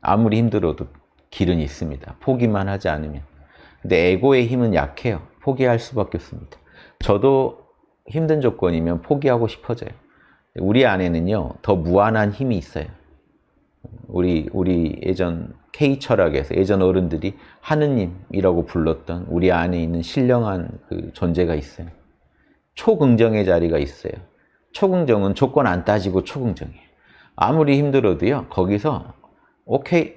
아무리 힘들어도 길은 있습니다. 포기만 하지 않으면. 근데 에고의 힘은 약해요. 포기할 수밖에 없습니다. 저도 힘든 조건이면 포기하고 싶어져요. 우리 안에는요, 더 무한한 힘이 있어요. 우리, 우리 예전 K철학에서 예전 어른들이 하느님이라고 불렀던 우리 안에 있는 신령한 그 존재가 있어요. 초긍정의 자리가 있어요. 초긍정은 조건 안 따지고 초긍정이에요. 아무리 힘들어도요, 거기서 오케이.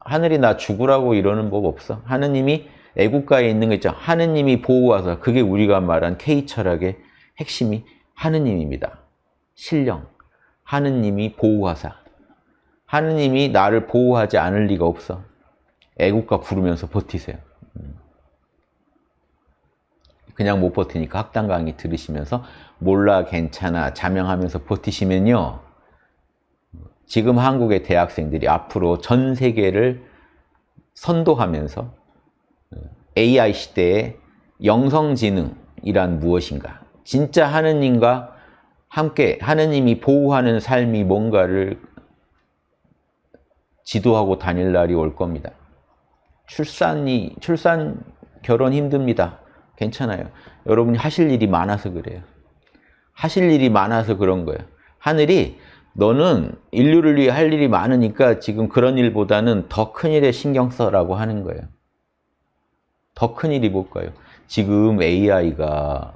하늘이 나 죽으라고 이러는 법 없어. 하느님이 애국가에 있는 거 있죠. 하느님이 보호하사. 그게 우리가 말한 K철학의 핵심이 하느님입니다. 신령. 하느님이 보호하사. 하느님이 나를 보호하지 않을 리가 없어. 애국가 부르면서 버티세요. 음. 그냥 못 버티니까 학당 강의 들으시면서 몰라 괜찮아 자명하면서 버티시면요. 지금 한국의 대학생들이 앞으로 전 세계를 선도하면서 어, AI 시대의 영성지능이란 무엇인가 진짜 하느님과 함께 하느님이 보호하는 삶이 뭔가를 지도하고 다닐 날이 올 겁니다. 출산이 출산 결혼 힘듭니다. 괜찮아요. 여러분이 하실 일이 많아서 그래요. 하실 일이 많아서 그런 거예요. 하늘이 너는 인류를 위해 할 일이 많으니까 지금 그런 일보다는 더 큰 일에 신경 써라고 하는 거예요. 더 큰 일이 뭘까요? 지금 AI가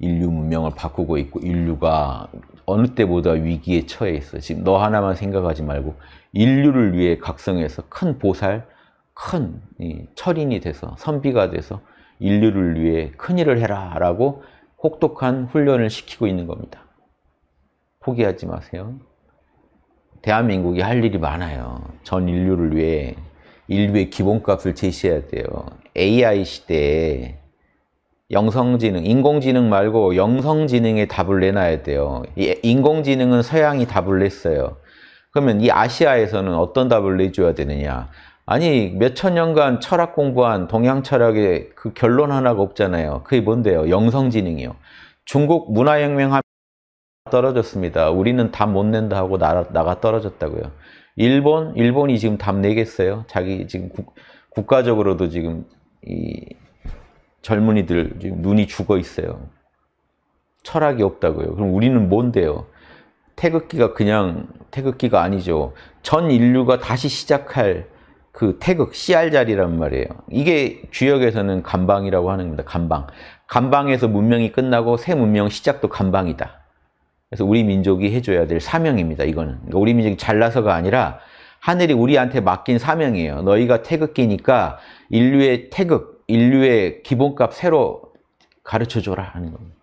인류 문명을 바꾸고 있고 인류가 어느 때보다 위기에 처해 있어. 지금 너 하나만 생각하지 말고 인류를 위해 각성해서 큰 보살, 큰 철인이 돼서 선비가 돼서 인류를 위해 큰 일을 해라 라고 혹독한 훈련을 시키고 있는 겁니다. 포기하지 마세요. 대한민국이 할 일이 많아요. 전 인류를 위해 인류의 기본값을 제시해야 돼요. AI 시대에 영성지능, 인공지능 말고 영성지능의 답을 내놔야 돼요. 인공지능은 서양이 답을 냈어요. 그러면 이 아시아에서는 어떤 답을 내줘야 되느냐? 아니 몇 천 년간 철학 공부한 동양 철학의 그 결론 하나가 없잖아요. 그게 뭔데요? 영성지능이요. 중국 문화혁명 하면 떨어졌습니다. 우리는 답못 낸다 하고 나라, 나가 떨어졌다고요. 일본, 일본이 지금 답 내겠어요. 자기 지금 국, 국가적으로도 지금 이 젊은이들 지금 눈이 죽어 있어요. 철학이 없다고요. 그럼 우리는 뭔데요? 태극기가 그냥 태극기가 아니죠. 전 인류가 다시 시작할 그 태극 씨알 자리란 말이에요. 이게 주역에서는 간방이라고 하는 겁니다. 간방. 간방에서 문명이 끝나고 새 문명 시작도 간방이다. 그래서 우리 민족이 해줘야 될 사명입니다. 이거는 그러니까 우리 민족이 잘나서가 아니라 하늘이 우리한테 맡긴 사명이에요. 너희가 태극기니까 인류의 태극, 인류의 기본값 새로 가르쳐줘라 하는 겁니다.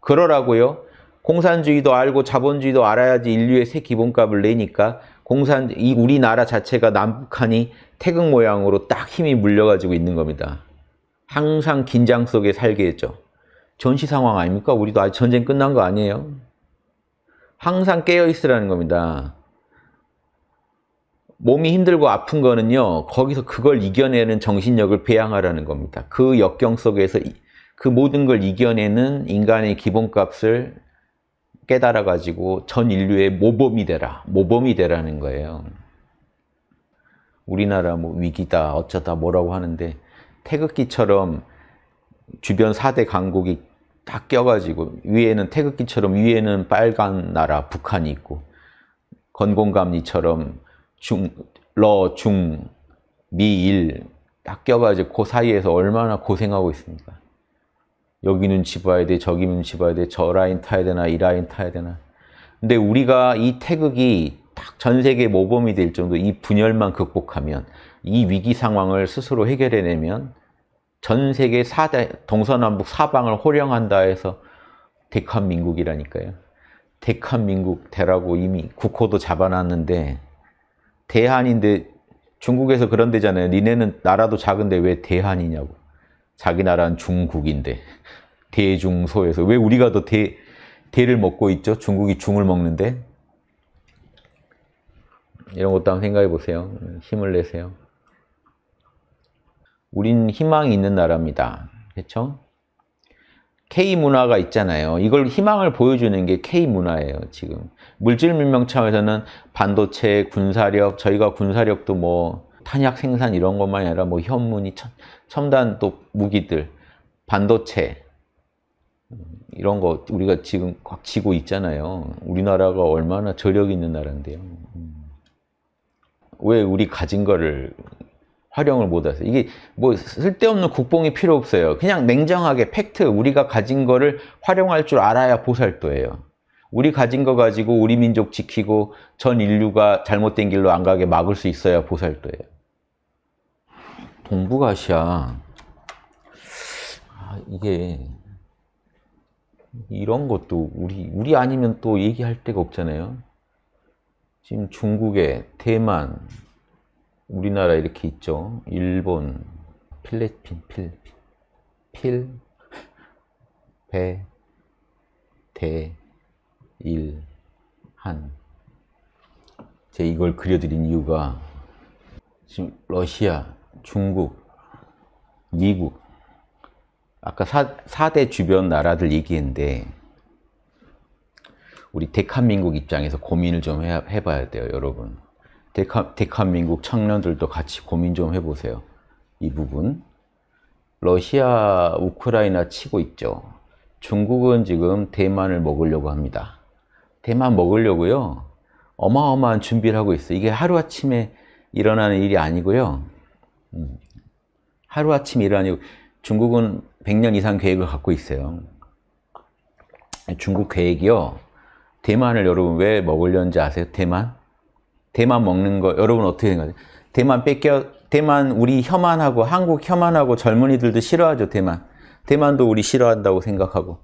그러라고요. 공산주의도 알고 자본주의도 알아야지 인류의 새 기본값을 내니까 공산 이 우리나라 자체가 남북한이 태극 모양으로 딱 힘이 물려가지고 있는 겁니다. 항상 긴장 속에 살게 했죠. 전시 상황 아닙니까? 우리도 아직 전쟁 끝난 거 아니에요? 항상 깨어 있으라는 겁니다. 몸이 힘들고 아픈 거는요, 거기서 그걸 이겨내는 정신력을 배양하라는 겁니다. 그 역경 속에서 그 모든 걸 이겨내는 인간의 기본값을 깨달아가지고 전 인류의 모범이 되라, 모범이 되라는 거예요. 우리나라 뭐 위기다, 어쩌다 뭐라고 하는데 태극기처럼 주변 4대 강국이 다 껴가지고 위에는 태극기처럼 위에는 빨간 나라 북한이 있고 건공감리처럼 중, 러, 중, 미, 일딱 껴가지고 그 사이에서 얼마나 고생하고 있습니까? 여기 눈치 봐야 돼, 저기 눈치 봐야 돼, 저 라인 타야 되나, 이 라인 타야 되나. 근데 우리가 이 태극이 딱 전 세계 모범이 될 정도 이 분열만 극복하면 이 위기 상황을 스스로 해결해내면 전 세계 4대, 동서남북 사방을 호령한다 해서 대한민국이라니까요. 대한민국 대라고 이미 국호도 잡아놨는데 대한인데 중국에서 그런 데잖아요. 니네는 나라도 작은데 왜 대한이냐고. 자기 나라는 중국인데 대중소에서 왜 우리가 더 대, 대를 먹고 있죠? 중국이 중을 먹는데 이런 것도 한번 생각해 보세요. 힘을 내세요. 우린 희망이 있는 나라입니다. 그렇죠? K문화가 있잖아요. 이걸 희망을 보여주는 게 K문화예요, 지금. 물질문명차원에서는 반도체, 군사력, 저희가 군사력도 뭐 탄약 생산 이런 것만 아니라 뭐 현문이 첨, 첨단 또 무기들, 반도체 이런 거 우리가 지금 꽉 쥐고 있잖아요. 우리나라가 얼마나 저력 있는 나라인데요. 음. 왜 우리 가진 거를 활용을 못해서 이게 뭐 쓸데없는 국뽕이 필요 없어요 그냥 냉정하게 팩트 우리가 가진 거를 활용할 줄 알아야 보살도예요 우리 가진 거 가지고 우리 민족 지키고 전 인류가 잘못된 길로 안 가게 막을 수 있어야 보살도예요 동북아시아 아, 이게 이런 것도 우리 우리 아니면 또 얘기할 데가 없잖아요 지금 중국에 대만 우리나라 이렇게 있죠. 일본, 필리핀, 필리핀, 필, 배, 대, 일, 한. 제 이걸 그려드린 이유가 지금 러시아, 중국, 미국, 아까 사, 4대 주변 나라들 얘기인데 우리 대한민국 입장에서 고민을 좀 해, 해봐야 돼요, 여러분. 대카, 대한민국 청년들도 같이 고민 좀 해보세요. 이 부분. 러시아, 우크라이나 치고 있죠. 중국은 지금 대만을 먹으려고 합니다. 대만 먹으려고요. 어마어마한 준비를 하고 있어요. 이게 하루아침에 일어나는 일이 아니고요. 음. 하루아침에 일어나고 중국은 100년 이상 계획을 갖고 있어요. 중국 계획이요. 대만을 여러분 왜 먹으려는지 아세요? 대만? 대만 먹는 거 여러분 어떻게 생각하세요? 대만 뺏겨 대만 우리 혐한하고 한국 혐한하고 젊은이들도 싫어하죠 대만 대만도 우리 싫어한다고 생각하고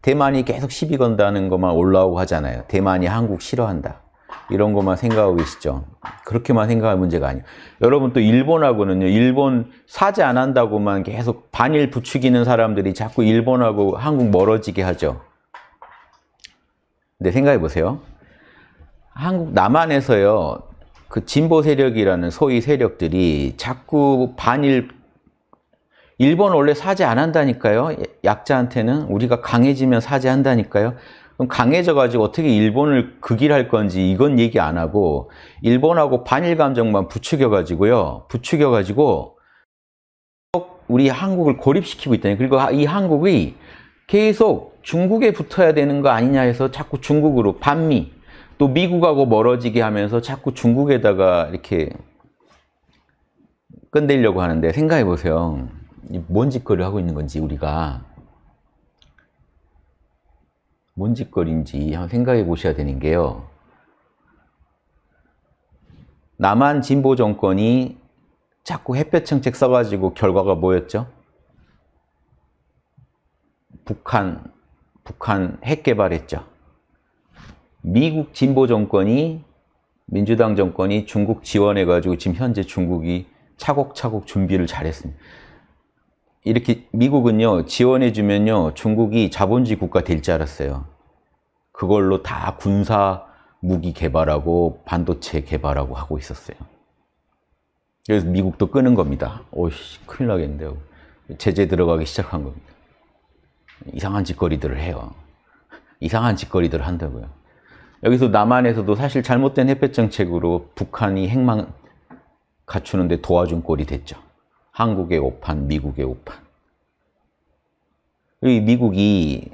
대만이 계속 시비 건다는 것만 올라오고 하잖아요 대만이 한국 싫어한다 이런 것만 생각하고 계시죠 그렇게만 생각할 문제가 아니에요 여러분 또 일본하고는요 일본 사지 안 한다고만 계속 반일 부추기는 사람들이 자꾸 일본하고 한국 멀어지게 하죠 근데 생각해 보세요 한국 남한에서요 그 진보 세력이라는 소위 세력들이 자꾸 반일 일본 원래 사죄 안 한다니까요 약자한테는 우리가 강해지면 사죄한다니까요 그럼 강해져 가지고 어떻게 일본을 극일할 건지 이건 얘기 안 하고 일본하고 반일 감정만 부추겨 가지고요 부추겨 가지고 우리 한국을 고립시키고 있다니 그리고 아, 이 한국이 계속 중국에 붙어야 되는 거 아니냐 해서 자꾸 중국으로 반미 또 미국하고 멀어지게 하면서 자꾸 중국에다가 이렇게 건들려고 하는데 생각해 보세요. 뭔 짓거리를 하고 있는 건지 우리가 뭔 짓거리인지 한번 생각해 보셔야 되는 게요. 남한 진보 정권이 자꾸 햇볕 정책 써가지고 결과가 뭐였죠? 북한, 북한 핵 개발했죠. 미국 진보 정권이 민주당 정권이 중국 지원해 가지고 지금 현재 중국이 차곡차곡 준비를 잘했습니다. 이렇게 미국은요 지원해 주면요 중국이 자본주의 국가 될 줄 알았어요. 그걸로 다 군사 무기 개발하고 반도체 개발하고 하고 있었어요. 그래서 미국도 끄는 겁니다. 오씨 큰일 나겠는데요. 제재 들어가기 시작한 겁니다. 이상한 짓거리들을 해요. 이상한 짓거리들을 한다고요. 여기서 남한에서도 사실 잘못된 햇볕 정책으로 북한이 핵망 갖추는데 도와준 꼴이 됐죠. 한국의 오판, 미국의 오판. 이 미국이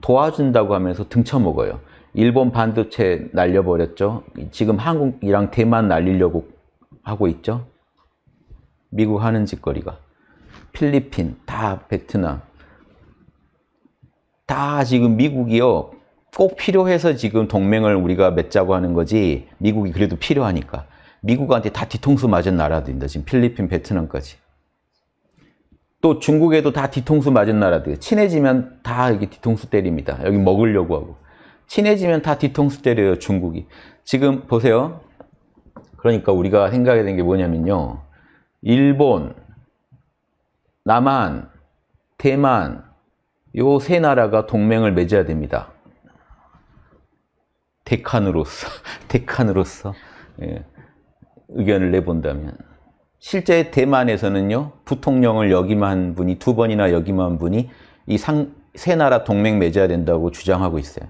도와준다고 하면서 등쳐먹어요. 일본 반도체 날려버렸죠. 지금 한국이랑 대만 날리려고 하고 있죠. 미국 하는 짓거리가. 필리핀, 다 베트남. 다 지금 미국이요. 꼭 필요해서 지금 동맹을 우리가 맺자고 하는 거지 미국이 그래도 필요하니까 미국한테 다 뒤통수 맞은 나라들입니다. 지금 필리핀, 베트남까지. 또 중국에도 다 뒤통수 맞은 나라들. 친해지면 다 이게 뒤통수 때립니다. 여기 먹으려고 하고. 친해지면 다 뒤통수 때려요, 중국이. 지금 보세요. 그러니까 우리가 생각이 된 게 뭐냐면요. 일본, 남한, 대만 요 세 나라가 동맹을 맺어야 됩니다. 대칸으로서 대칸으로서 예, 의견을 내본다면 실제 대만에서는요 부통령을 역임한 분이 두 번이나 역임한 분이 이 세 나라 동맹 맺어야 된다고 주장하고 있어요.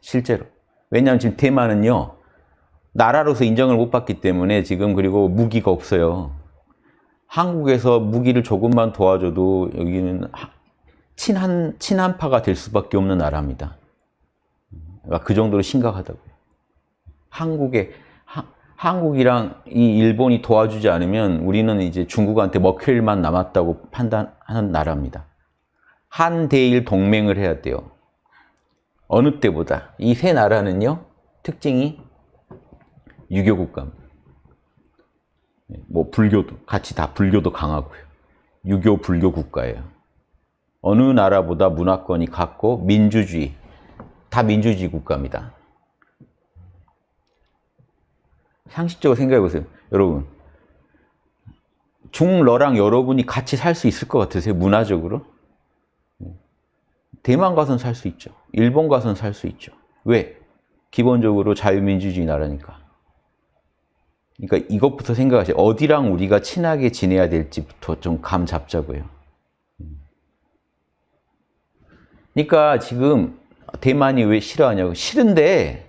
실제로. 왜냐하면 지금 대만은요 나라로서 인정을 못 받기 때문에 지금 그리고 무기가 없어요. 한국에서 무기를 조금만 도와줘도 여기는 친한 친한파가 될 수밖에 없는 나라입니다. 그 정도로 심각하다고요. 한국에 하, 한국이랑 이 일본이 도와주지 않으면 우리는 이제 중국한테 먹힐만 남았다고 판단하는 나라입니다. 한대일 동맹을 해야 돼요. 어느 때보다 이 세 나라는요 특징이 유교 국가뭐 네, 불교도 같이 다 불교도 강하고요. 유교 불교 국가예요. 어느 나라보다 문화권이 같고 민주주의 다 민주주의 국가입니다. 상식적으로 생각해 보세요. 여러분. 중러랑 여러분이 같이 살 수 있을 것 같으세요? 문화적으로? 대만 가서는 살수 있죠. 일본 가서는 살수 있죠. 왜? 기본적으로 자유민주주의 나라니까. 그러니까 이것부터 생각하세요. 어디랑 우리가 친하게 지내야 될지부터 좀 감 잡자고요. 그러니까 지금 대만이 왜 싫어하냐고 싫은데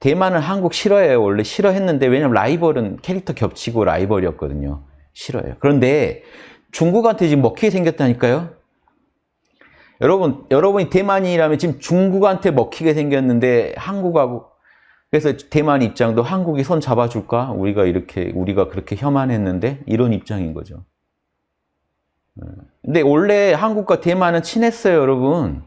대만은 한국 싫어해요 원래 싫어했는데 왜냐면 라이벌은 캐릭터 겹치고 라이벌이었거든요 싫어요 그런데 중국한테 지금 먹히게 생겼다니까요 여러분 여러분이 대만이라면 지금 중국한테 먹히게 생겼는데 한국하고 그래서 대만 입장도 한국이 손 잡아줄까? 우리가 이렇게 우리가 그렇게 혐한했는데 이런 입장인 거죠. 네. 근데 원래 한국과 대만은 친했어요, 여러분.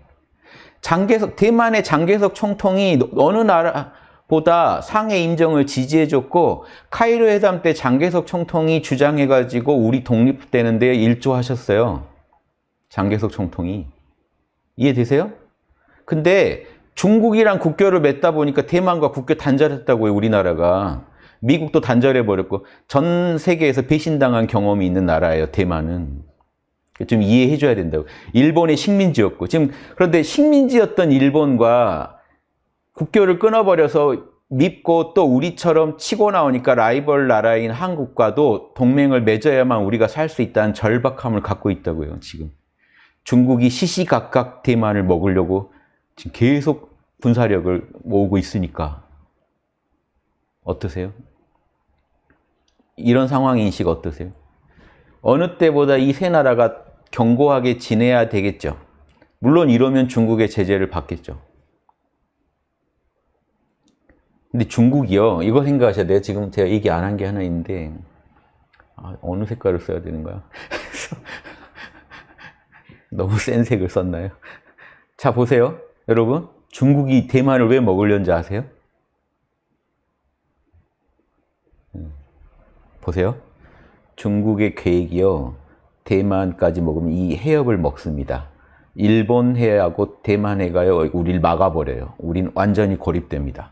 장계석 대만의 장계석 총통이 어느 나라보다 상해 인정을 지지해줬고 카이로 회담 때 장계석 총통이 주장해가지고 우리 독립되는 데 일조하셨어요. 장계석 총통이. 이해되세요? 근데 중국이랑 국교를 맺다 보니까 대만과 국교 단절했다고요, 우리나라가. 미국도 단절해버렸고 전 세계에서 배신당한 경험이 있는 나라예요, 대만은. 좀 이해해 줘야 된다고. 일본의 식민지였고 지금 그런데 식민지였던 일본과 국교를 끊어버려서 밉고 또 우리처럼 치고 나오니까 라이벌 나라인 한국과도 동맹을 맺어야만 우리가 살 수 있다는 절박함을 갖고 있다고요, 지금. 중국이 시시각각 대만을 먹으려고 지금 계속 군사력을 모으고 있으니까. 어떠세요? 이런 상황 인식 어떠세요? 어느 때보다 이 세 나라가 견고하게 지내야 되겠죠. 물론 이러면 중국의 제재를 받겠죠. 근데 중국이요. 이거 생각하셔야 돼요. 지금 제가 얘기 안 한 게 하나 있는데 아, 어느 색깔을 써야 되는 거야? 너무 센 색을 썼나요? 자 보세요. 여러분 중국이 대만을 왜 먹으려는지 아세요? 음, 보세요. 중국의 계획이요. 대만까지 먹으면 이 해협을 먹습니다. 일본 해하고 대만 해가요, 우리를 막아버려요. 우린 완전히 고립됩니다.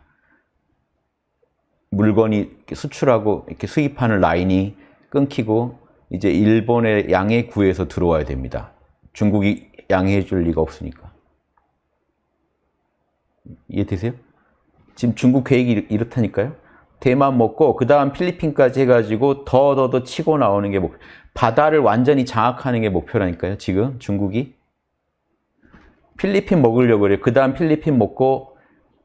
물건이 수출하고 이렇게 수입하는 라인이 끊기고 이제 일본의 양해 구에서 들어와야 됩니다. 중국이 양해해 줄 리가 없으니까. 이해되세요? 지금 중국 계획이 이렇다니까요. 대만 먹고 그 다음 필리핀까지 해가지고 더더더 치고 나오는 게 목. 뭐 바다를 완전히 장악하는 게 목표라니까요. 지금 중국이. 필리핀 먹으려고 그래요. 그 다음 필리핀 먹고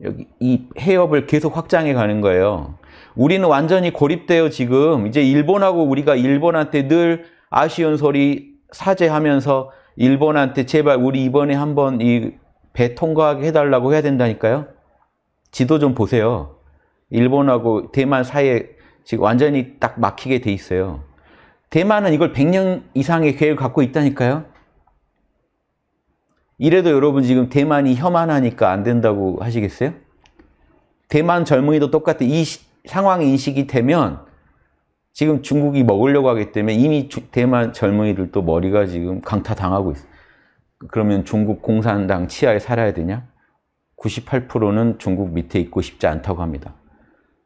여기 이 해협을 계속 확장해 가는 거예요. 우리는 완전히 고립돼요. 지금 이제 일본하고 우리가 일본한테 늘 아쉬운 소리 사죄하면서 일본한테 제발 우리 이번에 한번 이 배 통과하게 해달라고 해야 된다니까요. 지도 좀 보세요. 일본하고 대만 사이에 지금 완전히 딱 막히게 돼 있어요. 대만은 이걸 100년 이상의 계획을 갖고 있다니까요. 이래도 여러분 지금 대만이 혐한하니까 안 된다고 하시겠어요? 대만 젊은이도 똑같은 이 상황 인식이 되면 지금 중국이 먹으려고 하기 때문에 이미 주, 대만 젊은이들도 머리가 지금 강타당하고 있어요. 그러면 중국 공산당 치하에 살아야 되냐? 98%는 중국 밑에 있고 싶지 않다고 합니다.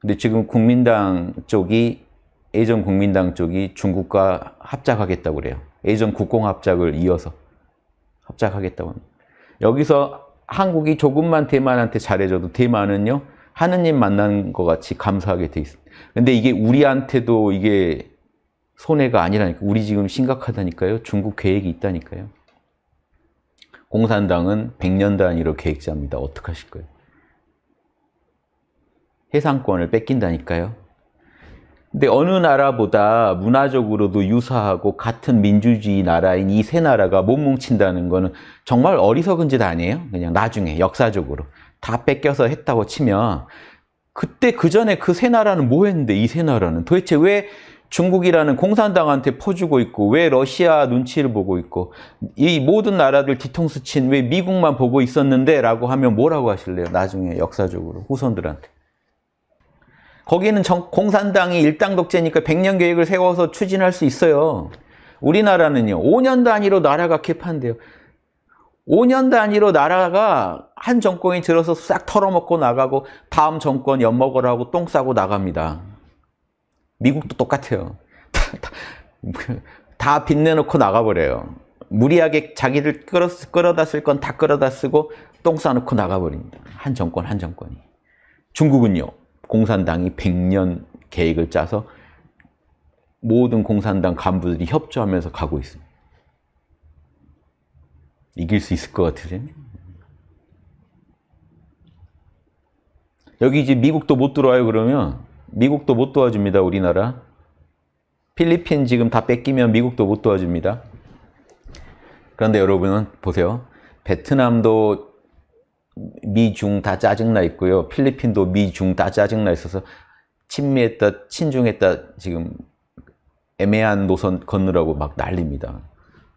근데 지금 국민당 쪽이 예전 국민당 쪽이 중국과 합작하겠다고 그래요. 예전 국공합작을 이어서 합작하겠다고 합니다. 여기서 한국이 조금만 대만한테 잘해줘도 대만은요 하느님 만난 것 같이 감사하게 돼 있습니다. 근데 이게 우리한테도 이게 손해가 아니라니까 우리 지금 심각하다니까요. 중국 계획이 있다니까요. 공산당은 100년 단위로 계획자입니다. 어떡하실 거예요? 해상권을 뺏긴다니까요. 근데 어느 나라보다 문화적으로도 유사하고 같은 민주주의 나라인 이 세 나라가 못 뭉친다는 거는 정말 어리석은 짓 아니에요? 그냥 나중에 역사적으로 다 뺏겨서 했다고 치면 그때 그 전에 그 세 나라는 뭐 했는데 이 세 나라는 도대체 왜 중국이라는 공산당한테 퍼주고 있고 왜 러시아 눈치를 보고 있고 이 모든 나라들 뒤통수 친 왜 미국만 보고 있었는데 라고 하면 뭐라고 하실래요? 나중에 역사적으로 후손들한테 거기는 정, 공산당이 일당 독재니까 100년 계획을 세워서 추진할 수 있어요. 우리나라는요. 5년 단위로 나라가 개판돼요. 5년 단위로 나라가 한 정권이 들어서 싹 털어먹고 나가고 다음 정권 엿먹으라고 똥 싸고 나갑니다. 미국도 똑같아요. 다, 다, 다 빚내놓고 나가버려요. 무리하게 자기들 끌어, 끌어다 쓸 건 다 끌어다 쓰고 똥 싸놓고 나가버립니다. 한 정권 한 정권이. 중국은요. 공산당이 100년 계획을 짜서 모든 공산당 간부들이 협조하면서 가고 있습니다. 이길 수 있을 것 같으세요? 여기 이제 미국도 못 들어와요 그러면 미국도 못 도와줍니다 우리나라 필리핀 지금 다 뺏기면 미국도 못 도와줍니다 그런데 여러분은 보세요 베트남도 미중 다 짜증나 있고요. 필리핀도 미중 다 짜증나 있어서 친미했다, 친중했다 지금 애매한 노선 건너라고 막 난립니다.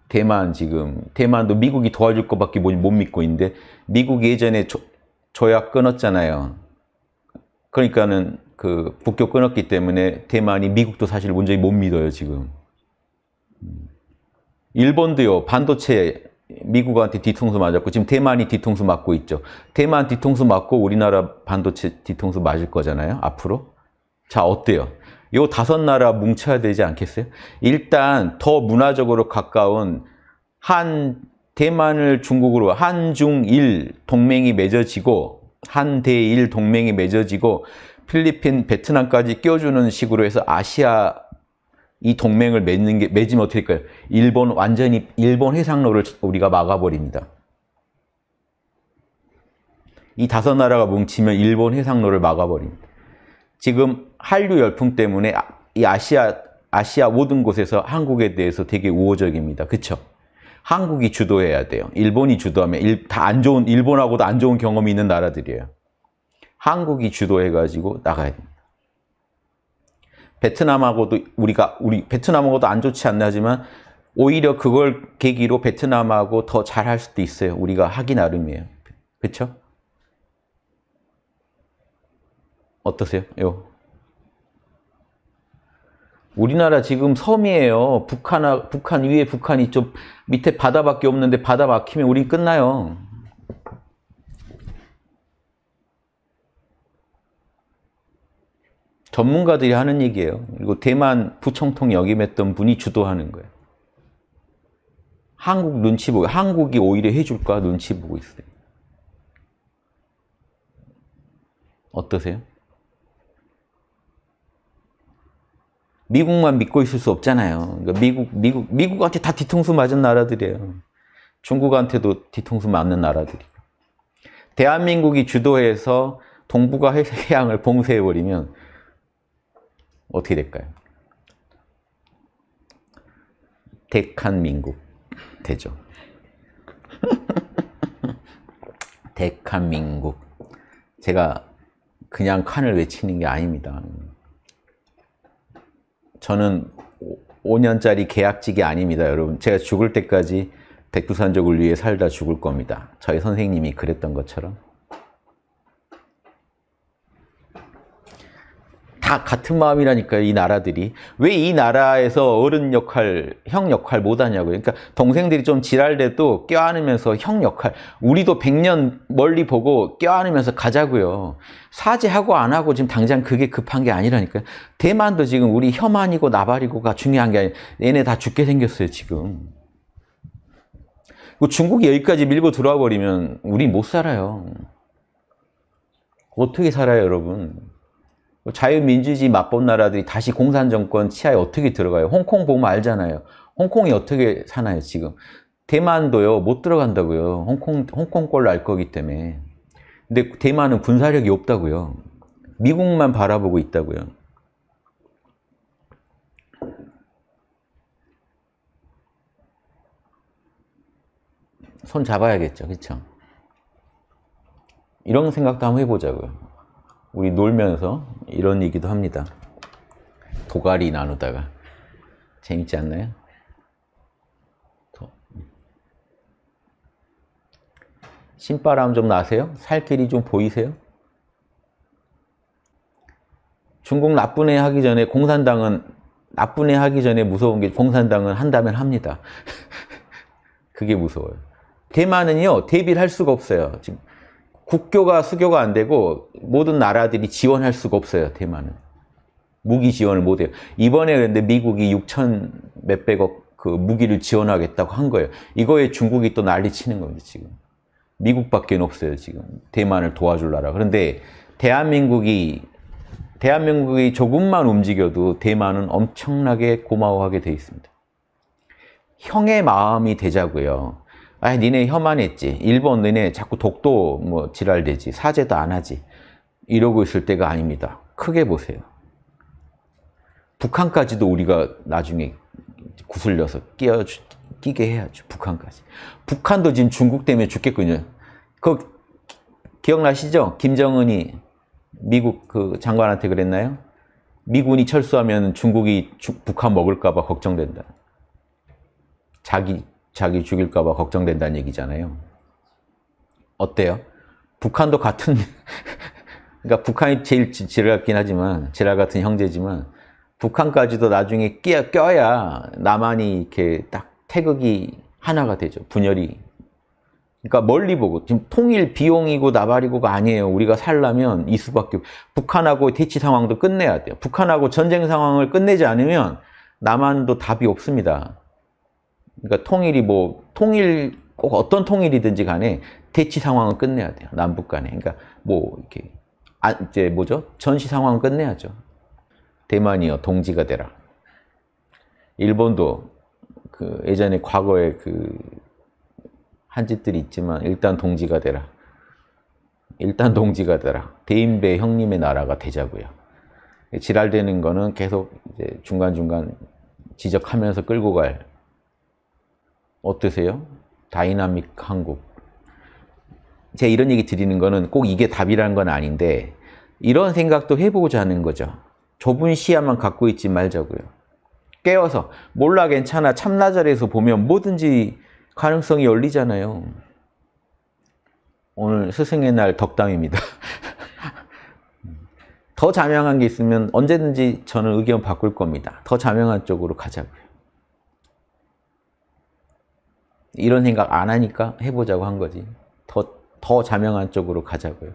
대만 지금 대만도 미국이 도와줄 것밖에 못 믿고 있는데 미국 이 예전에 조, 조약 끊었잖아요. 그러니까는 그 북교 끊었기 때문에 대만이 미국도 사실 문제히못 믿어요 지금. 음. 일본도요 반도체 미국한테 뒤통수 맞았고 지금 대만이 뒤통수 맞고 있죠. 대만 뒤통수 맞고 우리나라 반도체 뒤통수 맞을 거잖아요. 앞으로. 자 어때요? 요 다섯 나라 뭉쳐야 되지 않겠어요? 일단 더 문화적으로 가까운 한 대만을 중국으로 한중일 동맹이 맺어지고 한 대일 동맹이 맺어지고 필리핀, 베트남까지 끼워주는 식으로 해서 아시아 이 동맹을 맺는 게 맺으면 어떻게 될까요? 일본 완전히 일본 해상로를 우리가 막아버립니다. 이 다섯 나라가 뭉치면 일본 해상로를 막아버립니다. 지금 한류 열풍 때문에 아, 이 아시아 아시아 모든 곳에서 한국에 대해서 되게 우호적입니다. 그렇 한국이 주도해야 돼요. 일본이 주도하면 다 안 좋은 일본하고도 안 좋은 경험이 있는 나라들이에요. 한국이 주도해가지고 나가야 됩니다. 베트남하고도 우리가 우리 베트남하고도 안 좋지 않나 하지만 오히려 그걸 계기로 베트남하고 더 잘할 수도 있어요. 우리가 하기 나름이에요. 그렇죠? 어떠세요? 요. 우리나라 지금 섬이에요. 북한, 북한 위에 북한이 좀 밑에 바다밖에 없는데 바다 막히면 우린 끝나요. 전문가들이 하는 얘기예요. 그리고 대만 부총통 역임했던 분이 주도하는 거예요. 한국 눈치 보고 한국이 오히려 해줄까 눈치 보고 있어요. 어떠세요? 미국만 믿고 있을 수 없잖아요. 그러니까 미국, 미국, 미국한테 다 뒤통수 맞은 나라들이에요. 중국한테도 뒤통수 맞는 나라들이. 대한민국이 주도해서 동북아 해양을 봉쇄해버리면 어떻게 될까요? 대한민국 되죠. 대한민국 제가 그냥 칸을 외치는 게 아닙니다. 저는 5년짜리 계약직이 아닙니다. 여러분 제가 죽을 때까지 백두산족을 위해 살다 죽을 겁니다. 저희 선생님이 그랬던 것처럼 다 같은 마음이라니까요, 이 나라들이. 왜 이 나라에서 어른 역할, 형 역할 못 하냐고요. 그러니까 동생들이 좀 지랄돼도 껴안으면서 형 역할, 우리도 100년 멀리 보고 껴안으면서 가자고요. 사죄하고 안 하고 지금 당장 그게 급한 게 아니라니까요. 대만도 지금 우리 혐한이고 나발이고가 중요한 게 아니라 얘네 다 죽게 생겼어요, 지금. 중국이 여기까지 밀고 들어와 버리면 우리 못 살아요. 어떻게 살아요, 여러분? 뭐 자유민주주의 맞본 나라들이 다시 공산정권 치하에 어떻게 들어가요? 홍콩 보면 알잖아요. 홍콩이 어떻게 사나요, 지금? 대만도요, 못 들어간다고요. 홍콩, 홍콩 걸로 알 거기 때문에. 근데 대만은 군사력이 없다고요. 미국만 바라보고 있다고요. 손 잡아야겠죠, 그쵸 이런 생각도 한번 해보자고요. 우리 놀면서 이런 얘기도 합니다. 도가리 나누다가 재밌지 않나요? 신바람 좀 나세요? 살 길이 좀 보이세요? 중국 나쁜 애 하기 전에 공산당은 나쁜 애 하기 전에 무서운 게 공산당은 한다면 합니다. 그게 무서워요. 대만은요 대비를 할 수가 없어요. 지금 국교가 수교가 안 되고 모든 나라들이 지원할 수가 없어요, 대만은. 무기 지원을 못 해요. 이번에 그런데 미국이 6천 몇백억 그 무기를 지원하겠다고 한 거예요. 이거에 중국이 또 난리 치는 겁니다, 지금. 미국밖에 없어요, 지금. 대만을 도와줄 나라. 그런데 대한민국이 대한민국이 조금만 움직여도 대만은 엄청나게 고마워하게 돼 있습니다. 형의 마음이 되자고요. 아 니네 혐한했지 일본 너네 자꾸 독도 뭐 지랄되지 사죄도 안 하지 이러고 있을 때가 아닙니다 크게 보세요 북한까지도 우리가 나중에 구슬려서 끼어 주, 끼게 해야죠 북한까지 북한도 지금 중국 때문에 죽겠군요 그 기억나시죠 김정은이 미국 그 장관한테 그랬나요 미군이 철수하면 중국이 북한 먹을까 봐 걱정된다 자기 자기 죽일까 봐 걱정된다는 얘기잖아요. 어때요? 북한도 같은 그러니까 북한이 제일 지랄같긴 하지만 지랄 같은 형제지만 북한까지도 나중에 끼야, 껴야 나만이 이렇게 딱 태극이 하나가 되죠. 분열이. 그러니까 멀리 보고 지금 통일 비용이고 나발이고가 아니에요. 우리가 살려면 이 수밖에 북한하고 대치 상황도 끝내야 돼요. 북한하고 전쟁 상황을 끝내지 않으면 남한도 답이 없습니다. 그러니까 통일이 뭐 통일 꼭 어떤 통일이든지 간에 대치 상황은 끝내야 돼요. 남북 간에. 그러니까 뭐 이렇게 아, 이제 뭐죠? 전시 상황은 끝내야죠. 대만이요 동지가 되라. 일본도 그 예전에 과거에 그 한짓들이 있지만 일단 동지가 되라. 일단 동지가 되라. 대인배 형님의 나라가 되자고요. 지랄되는 거는 계속 이제 중간중간 지적하면서 끌고 갈 어떠세요? 다이나믹 한국. 제가 이런 얘기 드리는 거는 꼭 이게 답이라는 건 아닌데 이런 생각도 해보고자 하는 거죠. 좁은 시야만 갖고 있지 말자고요. 깨워서 몰라 괜찮아 참나자리에서 보면 뭐든지 가능성이 열리잖아요. 오늘 스승의 날 덕담입니다. 더 자명한 게 있으면 언제든지 저는 의견 바꿀 겁니다. 더 자명한 쪽으로 가자고요. 이런 생각 안 하니까 해보자고 한 거지. 더, 더 자명한 쪽으로 가자고요.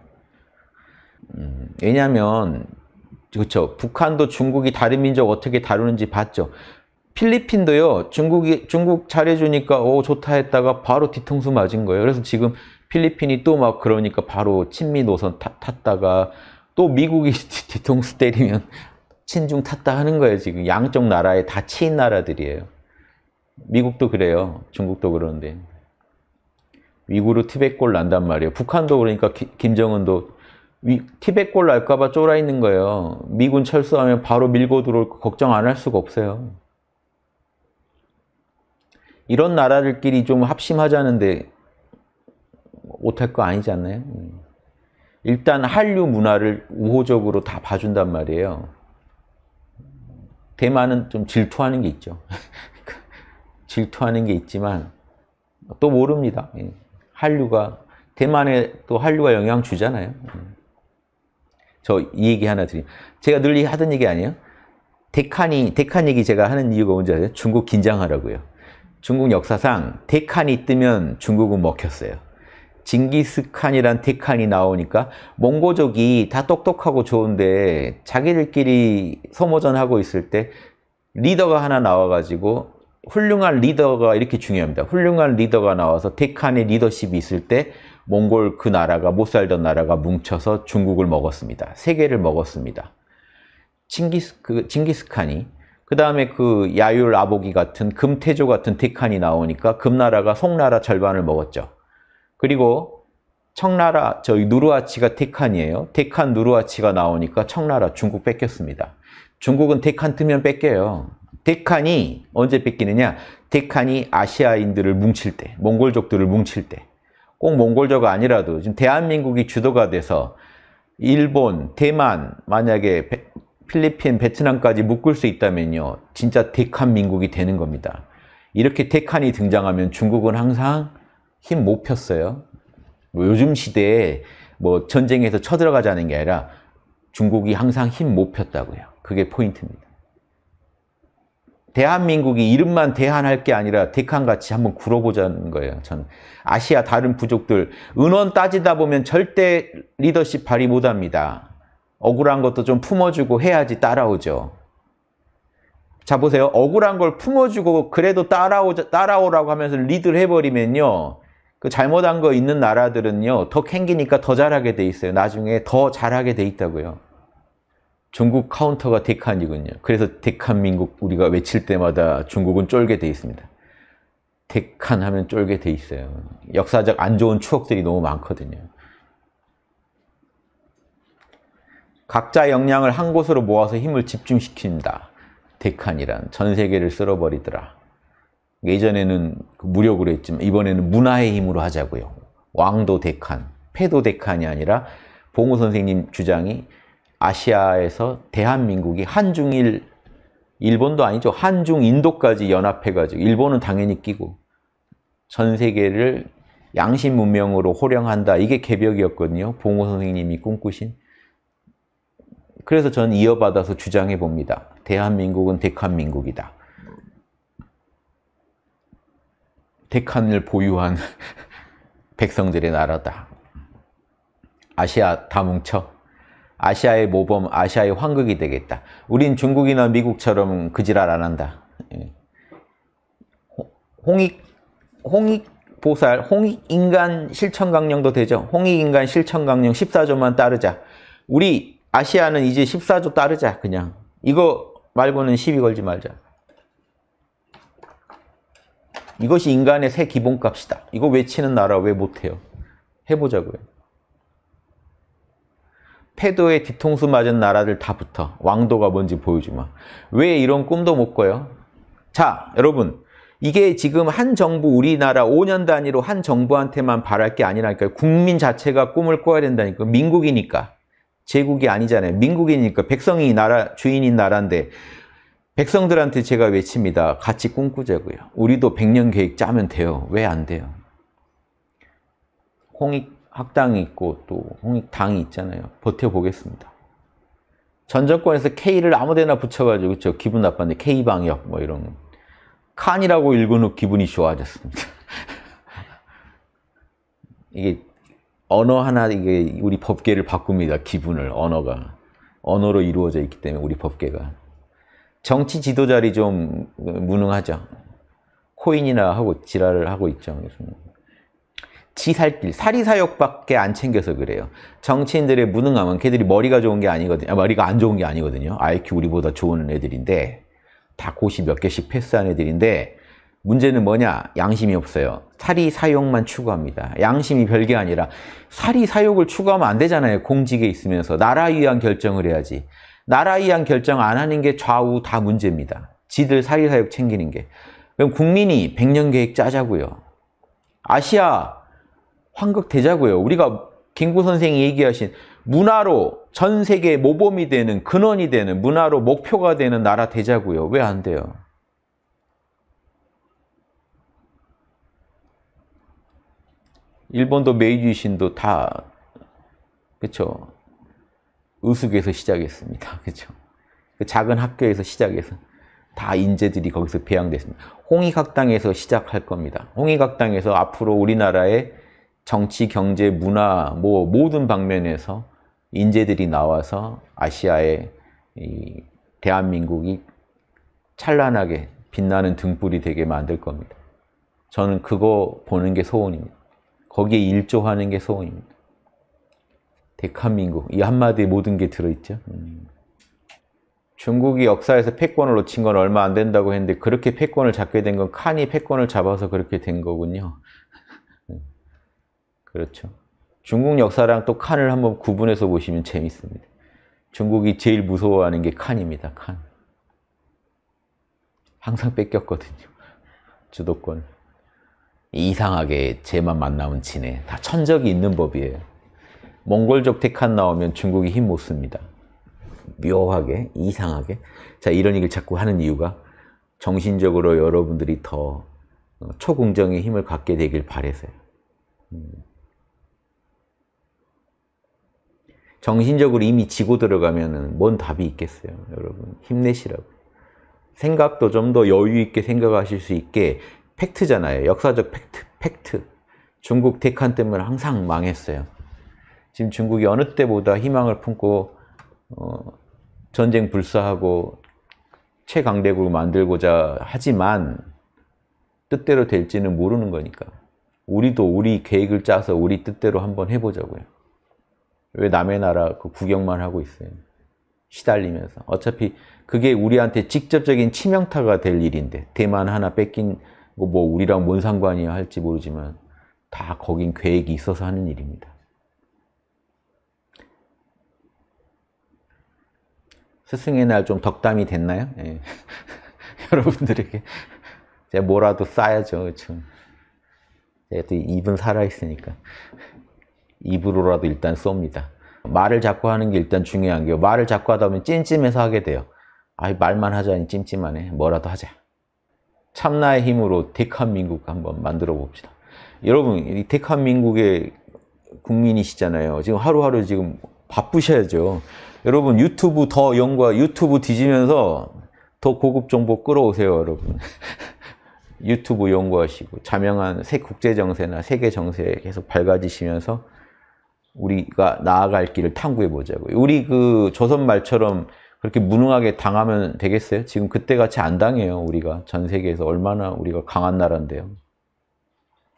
음, 왜냐하면 그렇죠. 북한도 중국이 다른 민족 어떻게 다루는지 봤죠. 필리핀도요. 중국이 중국 잘해주니까 오 좋다 했다가 바로 뒤통수 맞은 거예요. 그래서 지금 필리핀이 또 막 그러니까 바로 친미 노선 타, 탔다가 또 미국이 뒤통수 때리면 친중 탔다 하는 거예요. 지금 양쪽 나라에 다 치인 나라들이에요. 미국도 그래요. 중국도 그러는데. 위구르 티벳골 난단 말이에요. 북한도 그러니까 기, 김정은도 위, 티벳골 날까봐 쫄아 있는 거예요. 미군 철수하면 바로 밀고 들어올 거 걱정 안 할 수가 없어요. 이런 나라들끼리 좀 합심하자는데 못할 거 아니지 않나요? 음. 일단 한류 문화를 우호적으로 다 봐준단 말이에요. 대만은 좀 질투하는 게 있죠. 질투하는 게 있지만 또 모릅니다. 예. 한류가 대만에 또 한류가 영향 주잖아요. 예. 저이 얘기 하나 드리면 제가 늘 하던 얘기 아니에요? 데칸이 데칸 얘기 제가 하는 이유가 뭔지 아세요? 중국 긴장하라고요. 중국 역사상 데칸이 뜨면 중국은 먹혔어요. 징기스칸이란 데칸이 나오니까 몽고족이 다 똑똑하고 좋은데 자기들끼리 소모전하고 있을 때 리더가 하나 나와가지고 훌륭한 리더가 이렇게 중요합니다. 훌륭한 리더가 나와서 테칸의 리더십이 있을 때 몽골 그 나라가 못 살던 나라가 뭉쳐서 중국을 먹었습니다. 세계를 먹었습니다. 칭기스 그 칭기스칸이 그다음에 그 야율 아보기 같은 금태조 같은 테칸이 나오니까 금나라가 송나라 절반을 먹었죠. 그리고 청나라 저희 누르아치가 테칸이에요. 테칸 누르아치가 나오니까 청나라 중국 뺏겼습니다. 중국은 테칸 뜨면 뺏겨요. 데칸이 언제 뺏기느냐? 데칸이 아시아인들을 뭉칠 때, 몽골족들을 뭉칠 때. 꼭 몽골족 아니라도 지금 대한민국이 주도가 돼서 일본, 대만, 만약에 필리핀, 베트남까지 묶을 수 있다면요. 진짜 데칸 민국이 되는 겁니다. 이렇게 데칸이 등장하면 중국은 항상 힘 못 폈어요. 뭐 요즘 시대에 뭐 전쟁에서 쳐들어가자는 게 아니라 중국이 항상 힘 못 폈다고요. 그게 포인트입니다. 대한민국이 이름만 대한할 게 아니라 대칸같이 한번 굴어보자는 거예요. 전 아시아 다른 부족들 은원 따지다 보면 절대 리더십 발휘 못합니다. 억울한 것도 좀 품어주고 해야지 따라오죠. 자 보세요. 억울한 걸 품어주고 그래도 따라오자, 따라오라고 하면서 리드를 해버리면요. 그 잘못한 거 있는 나라들은요. 더 캥기니까 더 잘하게 돼 있어요. 나중에 더 잘하게 돼 있다고요. 중국 카운터가 데칸이군요. 그래서 데칸민국 우리가 외칠 때마다 중국은 쫄게 돼 있습니다. 데칸 하면 쫄게 돼 있어요. 역사적 안 좋은 추억들이 너무 많거든요. 각자 역량을 한 곳으로 모아서 힘을 집중시킨다. 데칸이란 전 세계를 쓸어버리더라. 예전에는 그 무력으로 했지만 이번에는 문화의 힘으로 하자고요. 왕도 데칸, 패도 데칸이 아니라 봉우 선생님 주장이 아시아에서 대한민국이 한중일, 일본도 아니죠. 한중 인도까지 연합해가지고 일본은 당연히 끼고 전 세계를 양심 문명으로 호령한다. 이게 개벽이었거든요. 봉호 선생님이 꿈꾸신. 그래서 전 이어받아서 주장해 봅니다. 대한민국은 대한민국이다. 대칸을 보유한 백성들의 나라다. 아시아 다 뭉쳐. 아시아의 모범, 아시아의 황극이 되겠다. 우린 중국이나 미국처럼 그지랄 안 한다. 예. 홍익, 홍익 보살, 홍익인간 실천강령도 되죠. 홍익인간 실천강령 14조만 따르자. 우리 아시아는 이제 14조 따르자, 그냥. 이거 말고는 시비 걸지 말자. 이것이 인간의 새 기본값이다. 이거 외치는 나라 왜 못해요? 해보자고요. 패도에 뒤통수 맞은 나라들 다 붙어. 왕도가 뭔지 보여주마. 왜 이런 꿈도 못 꿔요? 자, 여러분. 이게 지금 한 정부, 우리나라 5년 단위로 한 정부한테만 바랄 게 아니라니까요. 국민 자체가 꿈을 꿔야 된다니까 민국이니까. 제국이 아니잖아요. 민국이니까. 백성이 나라, 주인인 나라인데. 백성들한테 제가 외칩니다. 같이 꿈꾸자고요. 우리도 100년 계획 짜면 돼요. 왜 안 돼요? 홍익 학당이 있고 또 홍익당이 있잖아요. 버텨보겠습니다. 전 정권에서 K를 아무데나 붙여가지고 저 기분 나빴는데 K 방역 뭐 이런 칸이라고 읽은 후 기분이 좋아졌습니다. 이게 언어 하나 이게 우리 법계를 바꿉니다. 기분을 언어가 언어로 이루어져 있기 때문에 우리 법계가 정치 지도자리 좀 무능하죠. 코인이나 하고 지랄을 하고 있죠. 뭐. 지살길, 사리사욕밖에 안 챙겨서 그래요. 정치인들의 무능함은 걔들이 머리가 좋은 게 아니거든요. 아, 머리가 안 좋은 게 아니거든요. IQ 우리보다 좋은 애들인데 다 고시 몇 개씩 패스한 애들인데 문제는 뭐냐? 양심이 없어요. 사리사욕만 추구합니다. 양심이 별게 아니라 사리사욕을 추구하면 안 되잖아요. 공직에 있으면서. 나라 위한 결정을 해야지. 나라 위한 결정 안 하는 게 좌우 다 문제입니다. 지들 사리사욕 챙기는 게. 그럼 국민이 백년 계획 짜자고요. 아시아 환극되자고요. 우리가 김구 선생이 얘기하신 문화로 전 세계 모범이 되는 근원이 되는 문화로 목표가 되는 나라 되자고요. 왜 안 돼요? 일본도 메이지 신도 다 그렇죠. 의숙에서 시작했습니다. 그렇죠. 그 작은 학교에서 시작해서 다 인재들이 거기서 배양됐습니다. 홍익학당에서 시작할 겁니다. 홍익학당에서 앞으로 우리나라의 정치, 경제, 문화 뭐 모든 방면에서 인재들이 나와서 아시아의 대한민국이 찬란하게 빛나는 등불이 되게 만들 겁니다. 저는 그거 보는 게 소원입니다. 거기에 일조하는 게 소원입니다. 대한민국 이 한마디에 모든 게 들어있죠. 음. 중국이 역사에서 패권을 놓친 건 얼마 안 된다고 했는데 그렇게 패권을 잡게 된 건 칸이 패권을 잡아서 그렇게 된 거군요. 그렇죠. 중국 역사랑 또 칸을 한번 구분해서 보시면 재밌습니다. 중국이 제일 무서워하는 게 칸입니다. 칸. 항상 뺏겼거든요. 주도권. 이상하게 쟤만 만나면 지네. 다 천적이 있는 법이에요. 몽골족 택칸 나오면 중국이 힘 못 씁니다. 묘하게, 이상하게. 자, 이런 얘기를 자꾸 하는 이유가 정신적으로 여러분들이 더 어, 초긍정의 힘을 갖게 되길 바라서요 음. 정신적으로 이미 지고 들어가면 뭔 답이 있겠어요. 여러분 힘내시라고. 생각도 좀 더 여유 있게 생각하실 수 있게 팩트잖아요. 역사적 팩트, 팩트. 중국 대칸 때문에 항상 망했어요. 지금 중국이 어느 때보다 희망을 품고 어, 전쟁 불사하고 최강대국을 만들고자 하지만 뜻대로 될지는 모르는 거니까 우리도 우리 계획을 짜서 우리 뜻대로 한번 해보자고요. 왜 남의 나라 그 구경만 하고 있어요? 시달리면서. 어차피 그게 우리한테 직접적인 치명타가 될 일인데 대만 하나 뺏긴 뭐 우리랑 뭔상관이 할지 모르지만 다 거긴 계획이 있어서 하는 일입니다. 스승의 날 좀 덕담이 됐나요? 예. 여러분들에게 제가 뭐라도 싸야죠. 그렇죠? 또 입은 살아있으니까. 입으로라도 일단 쏩니다. 말을 자꾸 하는 게 일단 중요한 게요. 말을 자꾸 하다 보면 찜찜해서 하게 돼요. 아이 말만 하자니 찜찜하네. 뭐라도 하자. 참나의 힘으로 대한민국 한번 만들어 봅시다. 여러분, 이 대한민국의 국민이시잖아요. 지금 하루하루 지금 바쁘셔야죠. 여러분 유튜브 더 연구와 유튜브 뒤지면서 더 고급 정보 끌어오세요, 여러분. 유튜브 연구하시고 자명한 새 국제 정세나 세계 정세 계속 밝아지시면서 우리가 나아갈 길을 탐구해 보자고요. 우리 그 조선 말처럼 그렇게 무능하게 당하면 되겠어요? 지금 그때같이 안 당해요, 우리가. 전 세계에서 얼마나 우리가 강한 나라인데요.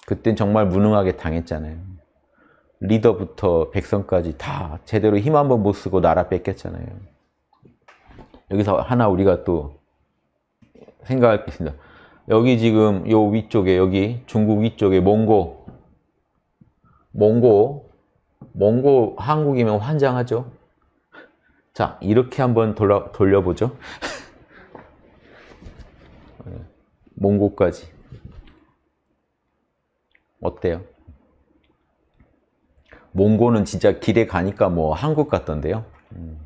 그땐 정말 무능하게 당했잖아요. 리더부터 백성까지 다 제대로 힘한번못 쓰고 나라 뺏겼잖아요. 여기서 하나 우리가 또 생각할 게 있습니다. 여기 지금 요 위쪽에 여기 중국 위쪽에 몽고 몽고 몽고 한국이면 환장하죠. 자, 이렇게 한번 돌아, 돌려보죠. 몽고까지. 어때요? 몽고는 진짜 길에 가니까 뭐 한국 같던데요. 음,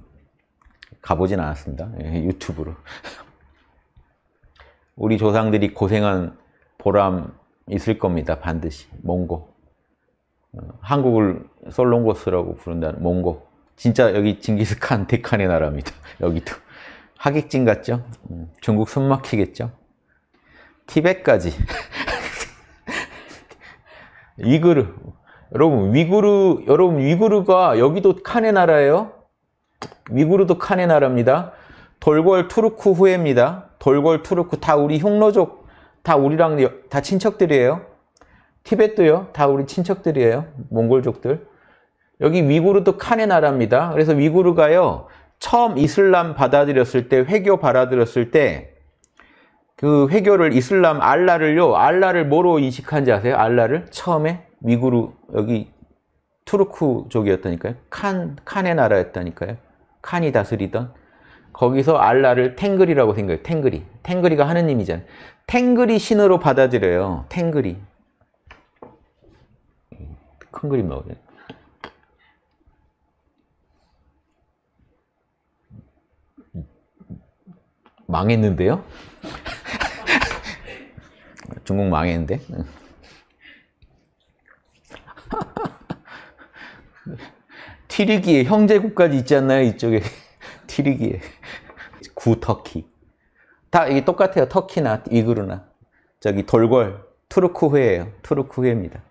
가보진 않았습니다. 예, 유튜브로. 우리 조상들이 고생한 보람 있을 겁니다. 반드시. 몽고. 한국을 솔롱고스라고 부른다는 몽고 진짜 여기 징기스칸 데칸의 나라입니다 여기도 하객진 같죠? 음, 중국 숨 막히겠죠? 티벳까지 위그르 여러분 위구르 여러분 위구르가 여기도 칸의 나라예요 위구르도 칸의 나라입니다 돌궐 투르크 후예입니다 돌궐 투르크 다 우리 흉노족 다 우리랑 다 친척들이에요 티베트요. 다 우리 친척들이에요. 몽골족들. 여기 위구르도 칸의 나라입니다. 그래서 위구르가요. 처음 이슬람 받아들였을 때 회교 받아들였을 때 그 회교를 이슬람 알라를요. 알라를 뭐로 인식한지 아세요? 알라를 처음에 위구르 여기 투르크족이었다니까요. 칸 칸의 나라였다니까요. 칸이 다스리던 거기서 알라를 탱글이라고 생각해요. 탱글이. 탱글이가 하느님이잖아요. 탱글이 신으로 받아들여요. 탱글이. 큰 그림 나오죠 망했는데요? 중국 망했는데? 티르기에 형제국까지 있지 않나요? 이쪽에 티르기에 구터키 다 이게 똑같아요 터키나 이그루나 저기 돌궐 투르크회예요 투르크회입니다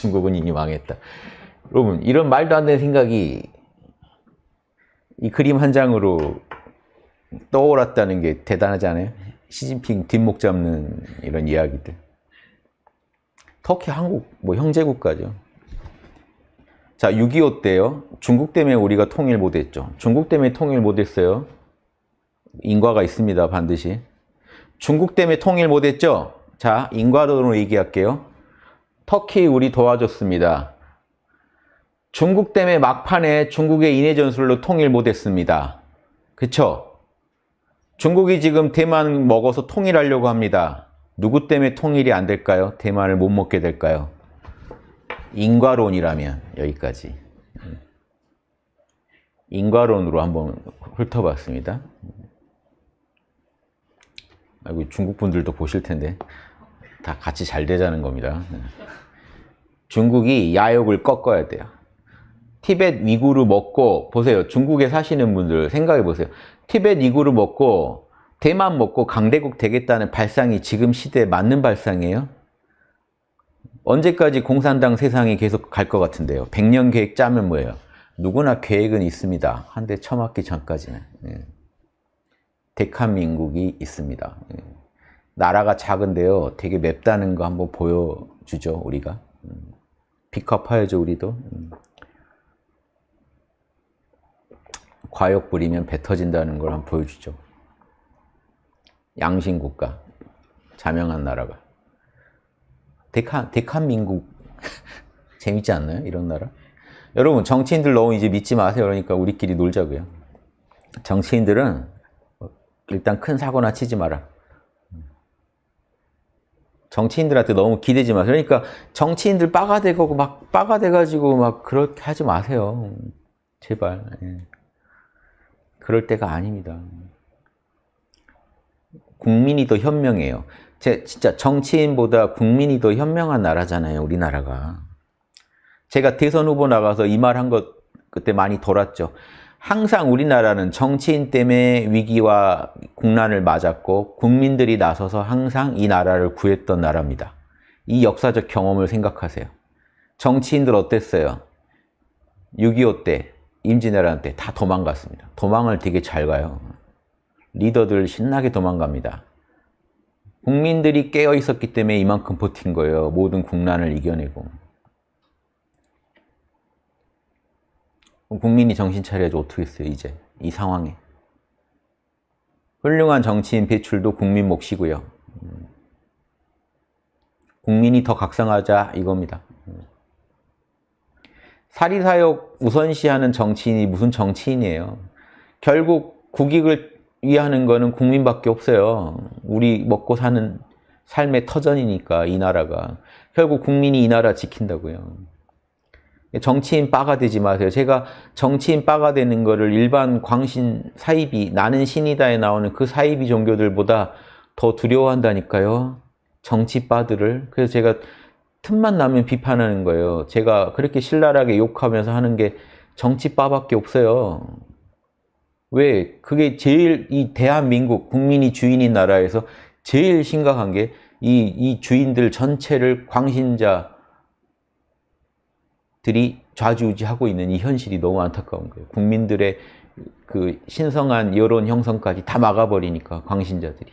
중국은 이미 망했다. 여러분 이런 말도 안 되는 생각이 이 그림 한 장으로 떠올랐다는 게 대단하지 않아요? 시진핑 뒷목 잡는 이런 이야기들. 터키, 한국, 뭐 형제국가죠. 자, 6.25 때요. 중국 때문에 우리가 통일 못했죠. 중국 때문에 통일 못했어요. 인과가 있습니다, 반드시. 중국 때문에 통일 못했죠? 자, 인과론으로 얘기할게요. 터키 우리 도와줬습니다. 중국 때문에 막판에 중국의 인해 전술로 통일 못했습니다. 그쵸? 중국이 지금 대만 먹어서 통일하려고 합니다. 누구 때문에 통일이 안 될까요? 대만을 못 먹게 될까요? 인과론이라면 여기까지. 인과론으로 한번 훑어봤습니다. 아이고, 중국 분들도 보실 텐데. 다 같이 잘 되자는 겁니다. 네. 중국이 야욕을 꺾어야 돼요. 티벳 위구르 먹고 보세요. 중국에 사시는 분들 생각해 보세요. 티벳 위구르 먹고 대만 먹고 강대국 되겠다는 발상이 지금 시대에 맞는 발상이에요? 언제까지 공산당 세상이 계속 갈 것 같은데요. 100년 계획 짜면 뭐예요? 누구나 계획은 있습니다. 한 대 처맞기 전까지는. 예. 대한민국이 있습니다. 예. 나라가 작은데요. 되게 맵다는 거 한번 보여주죠, 우리가. 음, 픽업하여죠, 우리도. 음. 과욕 부리면 배 터진다는 걸 한번 보여주죠. 양신국가 자명한 나라가. 대카 데칸민국. 재밌지 않나요? 이런 나라? 여러분, 정치인들 너무 이제 믿지 마세요. 그러니까 우리끼리 놀자고요. 정치인들은 일단 큰 사고나 치지 마라. 정치인들한테 너무 기대지 마세요. 그러니까 정치인들 빠가 되고 막 빠가 돼가지고 막 그렇게 하지 마세요. 제발. 예. 그럴 때가 아닙니다. 국민이 더 현명해요. 제 진짜 정치인보다 국민이 더 현명한 나라잖아요. 우리나라가. 제가 대선 후보 나가서 이 말 한 것 그때 많이 돌았죠. 항상 우리나라는 정치인 때문에 위기와 국난을 맞았고 국민들이 나서서 항상 이 나라를 구했던 나라입니다. 이 역사적 경험을 생각하세요. 정치인들 어땠어요? 6.25 때, 임진왜란 때 다 도망갔습니다. 도망을 되게 잘 가요. 리더들 신나게 도망갑니다. 국민들이 깨어 있었기 때문에 이만큼 버틴 거예요. 모든 국난을 이겨내고. 국민이 정신 차려야지 어떻게 했어요, 이제. 이 상황에. 훌륭한 정치인 배출도 국민 몫이고요. 음. 국민이 더 각성하자 이겁니다. 음. 사리사욕 우선시하는 정치인이 무슨 정치인이에요. 결국 국익을 위하는 거는 국민밖에 없어요. 우리 먹고 사는 삶의 터전이니까 이 나라가. 결국 국민이 이 나라 지킨다고요. 정치인 빠가 되지 마세요. 제가 정치인 빠가 되는 거를 일반 광신 사이비, 나는 신이다에 나오는 그 사이비 종교들보다 더 두려워한다니까요. 정치 빠들을. 그래서 제가 틈만 나면 비판하는 거예요. 제가 그렇게 신랄하게 욕하면서 하는 게 정치 빠밖에 없어요. 왜? 그게 제일 이 대한민국 국민이 주인인 나라에서 제일 심각한 게 이 이 주인들 전체를 광신자, 들이 좌지우지하고 있는 이 현실이 너무 안타까운 거예요. 국민들의 그 신성한 여론 형성까지 다 막아버리니까 광신자들이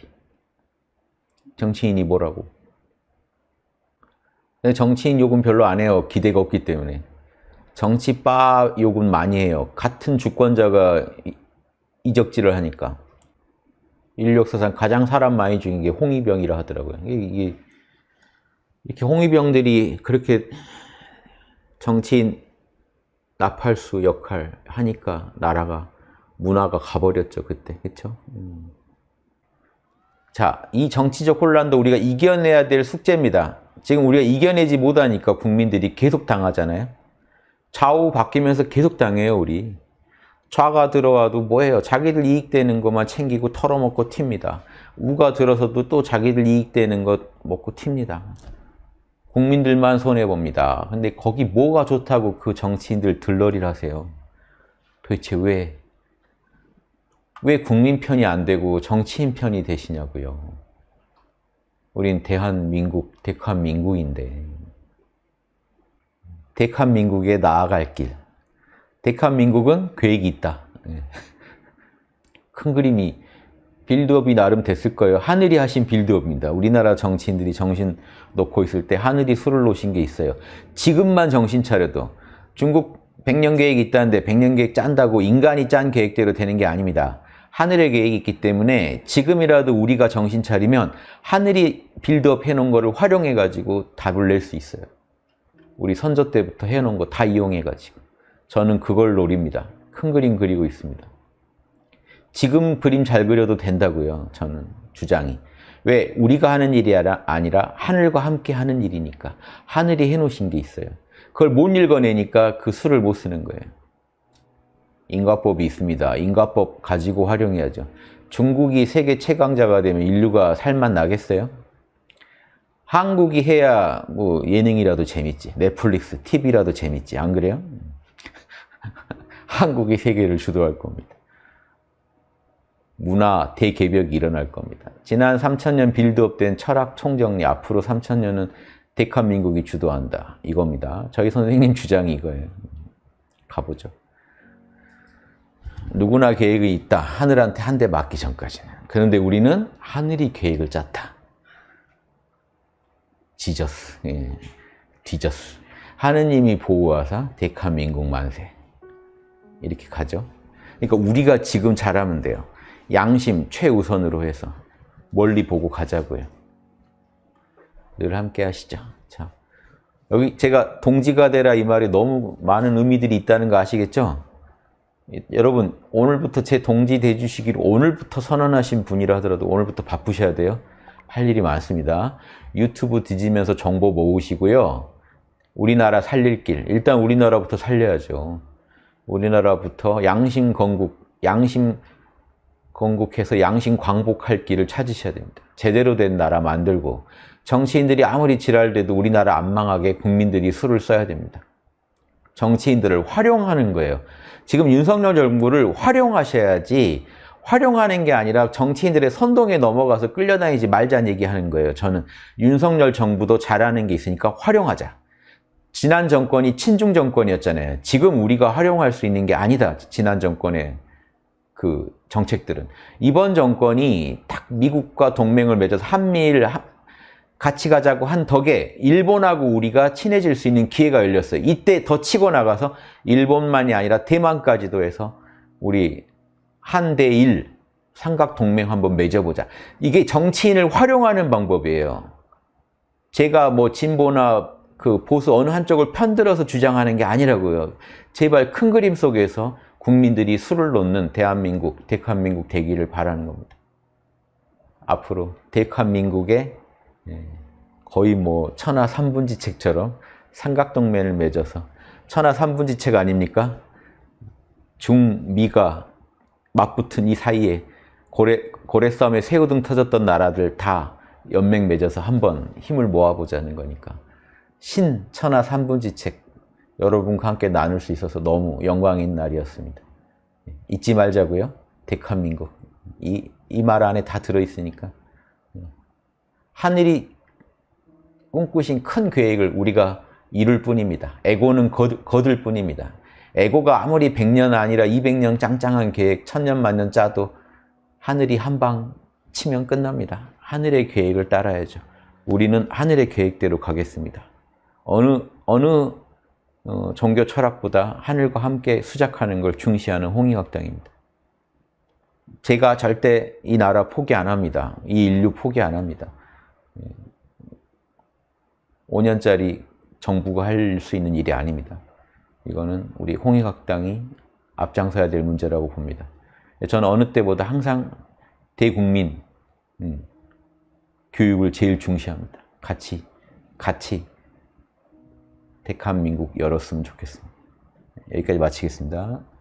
정치인이 뭐라고 정치인 욕은 별로 안 해요. 기대가 없기 때문에 정치빠 욕은 많이 해요. 같은 주권자가 이적질을 하니까 인력사상 가장 사람 많이 죽인 게 홍위병이라 하더라고요. 이게 이렇게 홍위병들이 그렇게 정치인 나팔수 역할 하니까 나라가 문화가 가버렸죠 그때 그쵸 음. 자, 이 정치적 혼란도 우리가 이겨내야 될 숙제입니다. 지금 우리가 이겨내지 못하니까 국민들이 계속 당하잖아요. 좌우 바뀌면서 계속 당해요, 우리. 좌가 들어와도 뭐예요? 자기들 이익되는 것만 챙기고 털어먹고 튑니다. 우가 들어서도 또 자기들 이익되는 것 먹고 튑니다. 국민들만 손해봅니다. 근데 거기 뭐가 좋다고 그 정치인들 들러리를 하세요? 도대체 왜? 왜 국민 편이 안 되고 정치인 편이 되시냐고요. 우린 대한민국, 대한민국인데 대한민국에 나아갈 길. 대한민국은 계획이 있다. 예. 큰 그림이 빌드업이 나름 됐을 거예요. 하늘이 하신 빌드업입니다. 우리나라 정치인들이 정신 놓고 있을 때 하늘이 술을 놓으신 게 있어요. 지금만 정신 차려도 중국 백년 계획이 있다는데 백년 계획 짠다고 인간이 짠 계획대로 되는 게 아닙니다. 하늘의 계획이 있기 때문에 지금이라도 우리가 정신 차리면 하늘이 빌드업 해놓은 거를 활용해가지고 답을 낼 수 있어요. 우리 선조 때부터 해놓은 거 다 이용해가지고 저는 그걸 노립니다. 큰 그림 그리고 있습니다. 지금 그림 잘 그려도 된다고요. 저는 주장이. 왜? 우리가 하는 일이 아니라 하늘과 함께 하는 일이니까. 하늘이 해놓으신 게 있어요. 그걸 못 읽어내니까 그 수를 못 쓰는 거예요. 인과법이 있습니다. 인과법 가지고 활용해야죠. 중국이 세계 최강자가 되면 인류가 살만 나겠어요? 한국이 해야 뭐 예능이라도 재밌지. 넷플릭스, TV라도 재밌지. 안 그래요? 한국이 세계를 주도할 겁니다. 문화 대개벽이 일어날 겁니다. 지난 3천년 빌드업된 철학 총정리 앞으로 3천년은 대한민국이 주도한다. 이겁니다. 저희 선생님 주장이 이거예요. 가보죠. 누구나 계획이 있다. 하늘한테 한 대 맞기 전까지는. 그런데 우리는 하늘이 계획을 짰다. 지저스. 예. 디저스. 하느님이 보호하사 대한민국 만세. 이렇게 가죠. 그러니까 우리가 지금 잘하면 돼요. 양심 최우선으로 해서 멀리 보고 가자고요. 늘 함께 하시죠. 자, 여기 제가 동지가 되라 이 말에 너무 많은 의미들이 있다는 거 아시겠죠? 여러분 오늘부터 제 동지 돼주시기로 오늘부터 선언하신 분이라 하더라도 오늘부터 바쁘셔야 돼요. 할 일이 많습니다. 유튜브 뒤지면서 정보 모으시고요. 우리나라 살릴 길, 일단 우리나라부터 살려야죠. 우리나라부터 양심 건국, 양심 건국해서 양심 광복할 길을 찾으셔야 됩니다. 제대로 된 나라 만들고 정치인들이 아무리 지랄돼도 우리나라 안 망하게 국민들이 수를 써야 됩니다. 정치인들을 활용하는 거예요. 지금 윤석열 정부를 활용하셔야지 활용하는 게 아니라 정치인들의 선동에 넘어가서 끌려다니지 말자는 얘기하는 거예요. 저는 윤석열 정부도 잘하는 게 있으니까 활용하자. 지난 정권이 친중 정권이었잖아요. 지금 우리가 활용할 수 있는 게 아니다. 지난 정권에 그 정책들은 이번 정권이 딱 미국과 동맹을 맺어서 한미일 같이 가자고 한 덕에 일본하고 우리가 친해질 수 있는 기회가 열렸어요. 이때 더 치고 나가서 일본만이 아니라 대만까지도 해서 우리 한대일 삼각 동맹 한번 맺어보자. 이게 정치인을 활용하는 방법이에요. 제가 뭐 진보나 그 보수 어느 한쪽을 편들어서 주장하는 게 아니라고요. 제발 큰 그림 속에서 국민들이 술을 놓는 대한민국, 대한민국 되기를 바라는 겁니다. 앞으로 대한민국의 예, 거의 뭐 천하 3분지책처럼 삼각동면을 맺어서 천하 3분지책 아닙니까? 중미가 맞붙은 이 사이에 고래, 고래 싸움에 새우등 터졌던 나라들 다 연맹 맺어서 한번 힘을 모아보자는 거니까 신천하 3분지책 여러분과 함께 나눌 수 있어서 너무 영광인 날이었습니다. 잊지 말자고요. 대한민국. 이, 이 말 안에 다 들어있으니까. 하늘이 꿈꾸신 큰 계획을 우리가 이룰 뿐입니다. 에고는 거들 뿐입니다. 에고가 아무리 100년 아니라 200년 짱짱한 계획, 1000년 만년 짜도 하늘이 한 방 치면 끝납니다. 하늘의 계획을 따라야죠. 우리는 하늘의 계획대로 가겠습니다. 어느, 어느 어, 종교 철학보다 하늘과 함께 수작하는 걸 중시하는 홍익학당입니다. 제가 절대 이 나라 포기 안 합니다. 이 인류 포기 안 합니다. 5년짜리 예. 정부가 할 수 있는 일이 아닙니다. 이거는 우리 홍익학당이 앞장서야 될 문제라고 봅니다. 예, 저는 어느 때보다 항상 대국민 음, 교육을 제일 중시합니다. 같이, 같이 대한 민국 열었으면 좋겠습니다. 여기까지 마치겠습니다.